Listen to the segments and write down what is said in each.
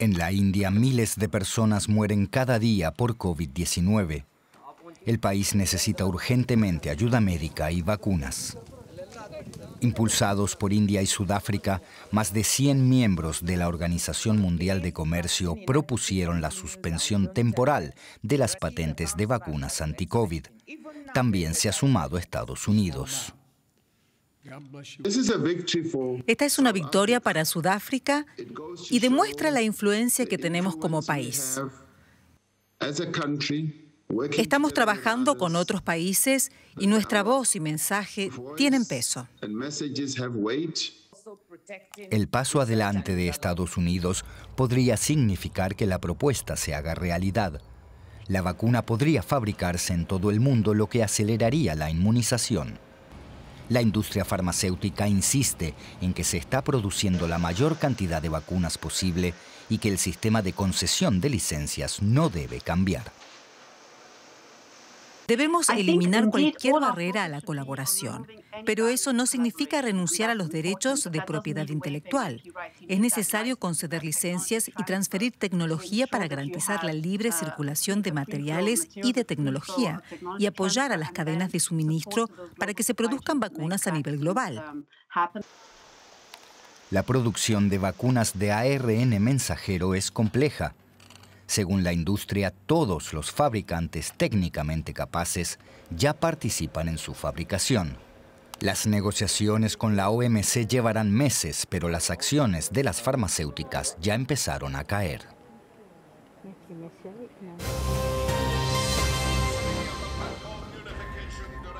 En la India miles de personas mueren cada día por COVID-19. El país necesita urgentemente ayuda médica y vacunas. Impulsados por India y Sudáfrica, más de 100 miembros de la Organización Mundial de Comercio propusieron la suspensión temporal de las patentes de vacunas anti-COVID. También se ha sumado Estados Unidos. Esta es una victoria para Sudáfrica y demuestra la influencia que tenemos como país. Estamos trabajando con otros países y nuestra voz y mensaje tienen peso. El paso adelante de Estados Unidos podría significar que la propuesta se haga realidad. La vacuna podría fabricarse en todo el mundo, lo que aceleraría la inmunización la industria farmacéutica insiste en que se está produciendo la mayor cantidad de vacunas posible y que el sistema de concesión de licencias no debe cambiar. Debemos eliminar cualquier barrera a la colaboración, pero eso no significa renunciar a los derechos de propiedad intelectual. Es necesario conceder licencias y transferir tecnología para garantizar la libre circulación de materiales y de tecnología y apoyar a las cadenas de suministro para que se produzcan vacunas a nivel global. La producción de vacunas de ARN mensajero es compleja según la industria, todos los fabricantes técnicamente capaces ya participan en su fabricación. Las negociaciones con la OMC llevarán meses, pero las acciones de las farmacéuticas ya empezaron a caer.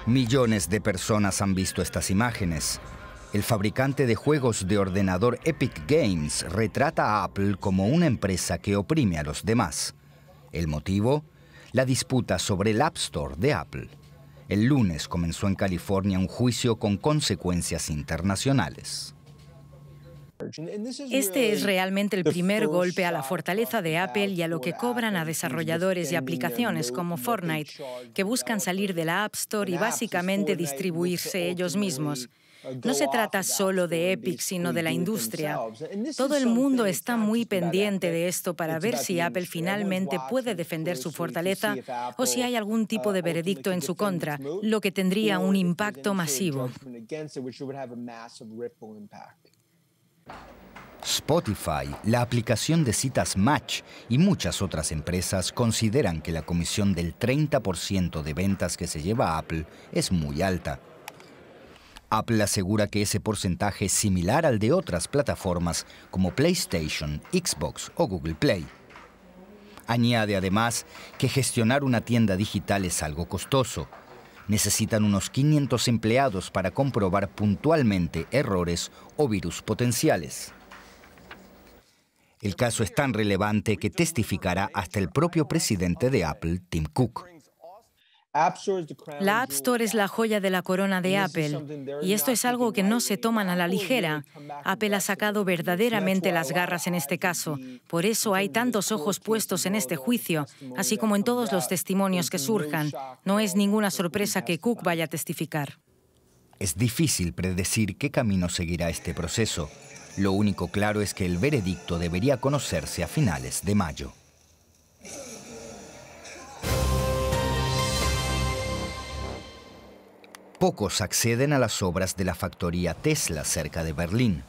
Millones de personas han visto estas imágenes. El fabricante de juegos de ordenador Epic Games retrata a Apple como una empresa que oprime a los demás. ¿El motivo? La disputa sobre el App Store de Apple. El lunes comenzó en California un juicio con consecuencias internacionales. Este es realmente el primer golpe a la fortaleza de Apple y a lo que cobran a desarrolladores y aplicaciones como Fortnite, que buscan salir de la App Store y básicamente distribuirse ellos mismos. No se trata solo de Epic, sino de la industria. Todo el mundo está muy pendiente de esto para ver si Apple finalmente puede defender su fortaleza o si hay algún tipo de veredicto en su contra, lo que tendría un impacto masivo. Spotify, la aplicación de citas Match y muchas otras empresas consideran que la comisión del 30% de ventas que se lleva a Apple es muy alta. Apple asegura que ese porcentaje es similar al de otras plataformas como PlayStation, Xbox o Google Play. Añade además que gestionar una tienda digital es algo costoso. Necesitan unos 500 empleados para comprobar puntualmente errores o virus potenciales. El caso es tan relevante que testificará hasta el propio presidente de Apple, Tim Cook. La App Store es la joya de la corona de Apple y esto es algo que no se toman a la ligera. Apple ha sacado verdaderamente las garras en este caso. Por eso hay tantos ojos puestos en este juicio, así como en todos los testimonios que surjan. No es ninguna sorpresa que Cook vaya a testificar. Es difícil predecir qué camino seguirá este proceso. Lo único claro es que el veredicto debería conocerse a finales de mayo. pocos acceden a las obras de la factoría Tesla cerca de Berlín.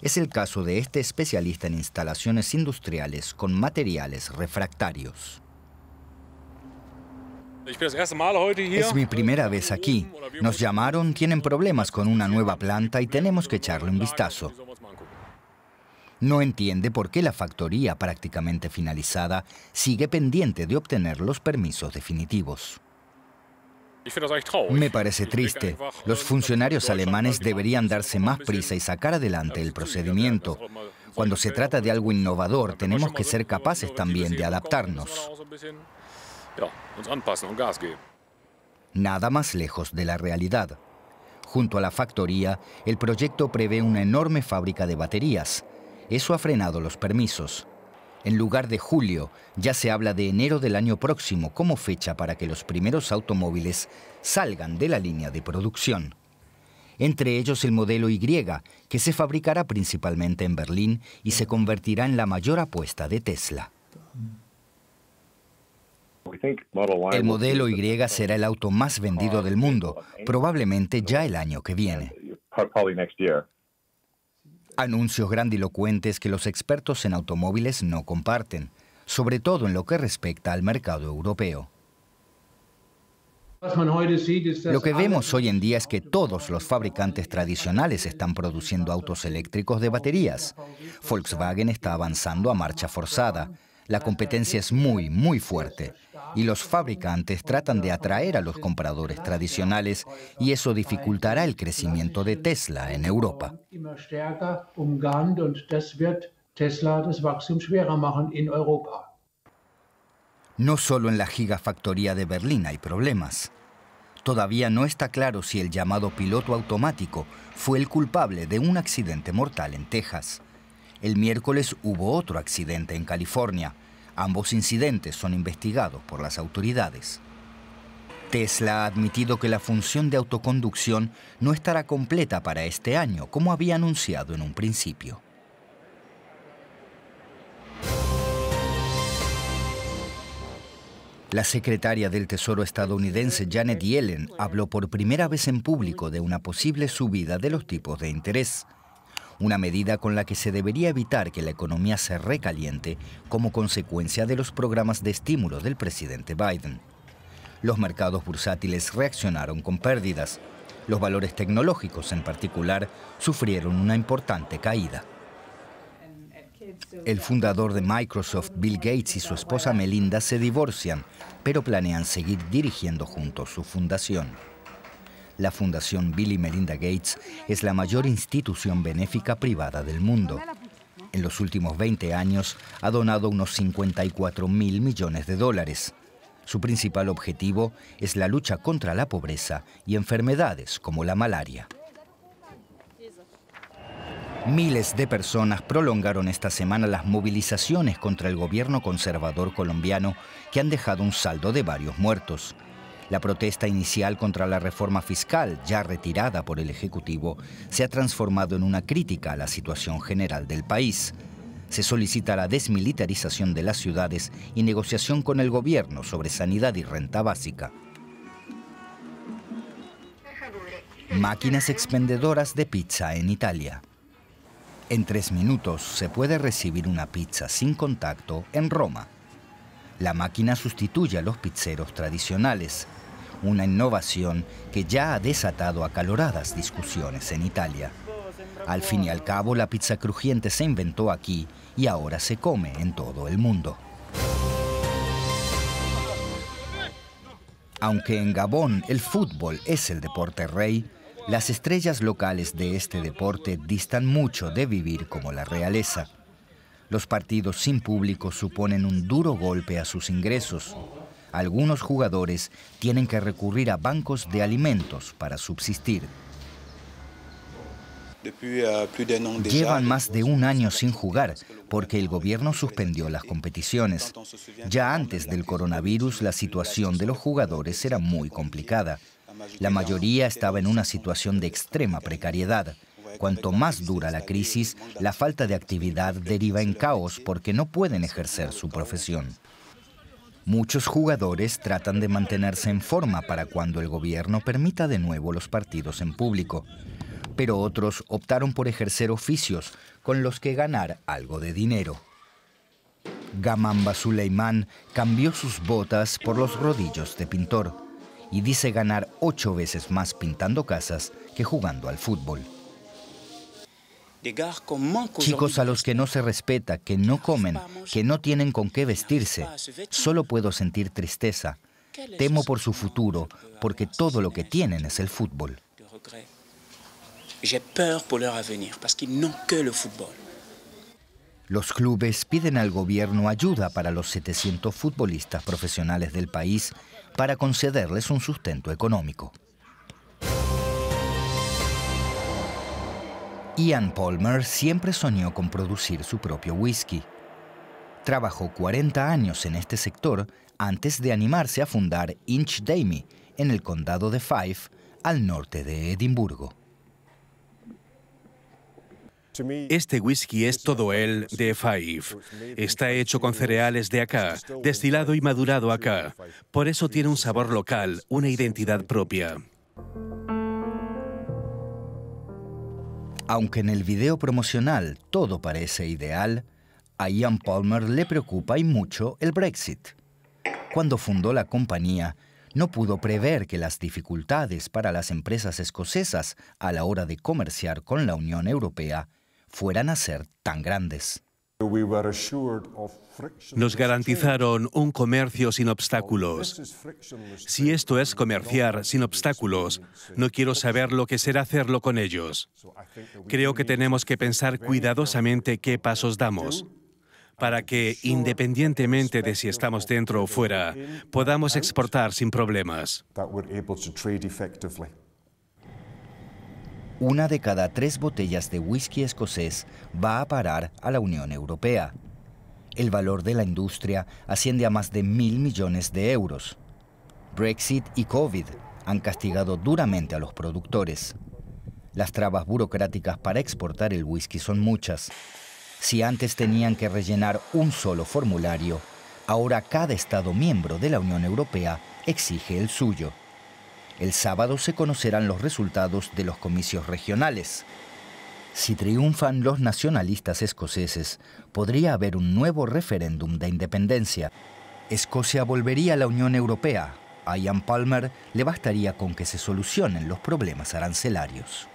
Es el caso de este especialista en instalaciones industriales con materiales refractarios. Es mi primera vez aquí. Nos llamaron, tienen problemas con una nueva planta y tenemos que echarle un vistazo. No entiende por qué la factoría prácticamente finalizada sigue pendiente de obtener los permisos definitivos. Me parece triste. Los funcionarios alemanes deberían darse más prisa y sacar adelante el procedimiento. Cuando se trata de algo innovador, tenemos que ser capaces también de adaptarnos. Nada más lejos de la realidad. Junto a la factoría, el proyecto prevé una enorme fábrica de baterías. Eso ha frenado los permisos. En lugar de julio, ya se habla de enero del año próximo como fecha para que los primeros automóviles salgan de la línea de producción. Entre ellos el modelo Y, que se fabricará principalmente en Berlín y se convertirá en la mayor apuesta de Tesla. El modelo Y será el auto más vendido del mundo, probablemente ya el año que viene. Anuncios grandilocuentes que los expertos en automóviles no comparten, sobre todo en lo que respecta al mercado europeo. Lo que vemos hoy en día es que todos los fabricantes tradicionales están produciendo autos eléctricos de baterías. Volkswagen está avanzando a marcha forzada. La competencia es muy, muy fuerte y los fabricantes tratan de atraer a los compradores tradicionales y eso dificultará el crecimiento de Tesla en Europa. No solo en la gigafactoría de Berlín hay problemas. Todavía no está claro si el llamado piloto automático fue el culpable de un accidente mortal en Texas. El miércoles hubo otro accidente en California. Ambos incidentes son investigados por las autoridades. Tesla ha admitido que la función de autoconducción no estará completa para este año, como había anunciado en un principio. La secretaria del Tesoro estadounidense Janet Yellen habló por primera vez en público de una posible subida de los tipos de interés una medida con la que se debería evitar que la economía se recaliente como consecuencia de los programas de estímulo del presidente Biden. Los mercados bursátiles reaccionaron con pérdidas. Los valores tecnológicos en particular sufrieron una importante caída. El fundador de Microsoft, Bill Gates, y su esposa Melinda se divorcian, pero planean seguir dirigiendo juntos su fundación. La Fundación Billy Melinda Gates es la mayor institución benéfica privada del mundo. En los últimos 20 años ha donado unos 54 mil millones de dólares. Su principal objetivo es la lucha contra la pobreza y enfermedades como la malaria. Miles de personas prolongaron esta semana las movilizaciones contra el gobierno conservador colombiano que han dejado un saldo de varios muertos. La protesta inicial contra la reforma fiscal, ya retirada por el Ejecutivo, se ha transformado en una crítica a la situación general del país. Se solicita la desmilitarización de las ciudades y negociación con el gobierno sobre sanidad y renta básica. Máquinas expendedoras de pizza en Italia. En tres minutos se puede recibir una pizza sin contacto en Roma la máquina sustituye a los pizzeros tradicionales, una innovación que ya ha desatado acaloradas discusiones en Italia. Al fin y al cabo, la pizza crujiente se inventó aquí y ahora se come en todo el mundo. Aunque en Gabón el fútbol es el deporte rey, las estrellas locales de este deporte distan mucho de vivir como la realeza. Los partidos sin público suponen un duro golpe a sus ingresos. Algunos jugadores tienen que recurrir a bancos de alimentos para subsistir. Euh, Llevan más de un año sin jugar porque el gobierno suspendió las competiciones. Ya antes del coronavirus la situación de los jugadores era muy complicada. La mayoría estaba en una situación de extrema precariedad. Cuanto más dura la crisis, la falta de actividad deriva en caos porque no pueden ejercer su profesión. Muchos jugadores tratan de mantenerse en forma para cuando el gobierno permita de nuevo los partidos en público, pero otros optaron por ejercer oficios con los que ganar algo de dinero. Gamamba Suleimán cambió sus botas por los rodillos de pintor y dice ganar ocho veces más pintando casas que jugando al fútbol. Chicos a los que no se respeta, que no comen, que no tienen con qué vestirse. Solo puedo sentir tristeza. Temo por su futuro, porque todo lo que tienen es el fútbol. Los clubes piden al gobierno ayuda para los 700 futbolistas profesionales del país para concederles un sustento económico. Ian Palmer siempre soñó con producir su propio whisky. Trabajó 40 años en este sector antes de animarse a fundar Inch en el condado de Fife, al norte de Edimburgo. Este whisky es todo él de Fife. Está hecho con cereales de acá, destilado y madurado acá. Por eso tiene un sabor local, una identidad propia. Aunque en el video promocional todo parece ideal, a Ian Palmer le preocupa y mucho el Brexit. Cuando fundó la compañía, no pudo prever que las dificultades para las empresas escocesas a la hora de comerciar con la Unión Europea fueran a ser tan grandes. Nos garantizaron un comercio sin obstáculos. Si esto es comerciar sin obstáculos, no quiero saber lo que será hacerlo con ellos. Creo que tenemos que pensar cuidadosamente qué pasos damos para que, independientemente de si estamos dentro o fuera, podamos exportar sin problemas una de cada tres botellas de whisky escocés va a parar a la Unión Europea. El valor de la industria asciende a más de mil millones de euros. Brexit y COVID han castigado duramente a los productores. Las trabas burocráticas para exportar el whisky son muchas. Si antes tenían que rellenar un solo formulario, ahora cada Estado miembro de la Unión Europea exige el suyo. El sábado se conocerán los resultados de los comicios regionales. Si triunfan los nacionalistas escoceses, podría haber un nuevo referéndum de independencia. Escocia volvería a la Unión Europea. A Ian Palmer le bastaría con que se solucionen los problemas arancelarios.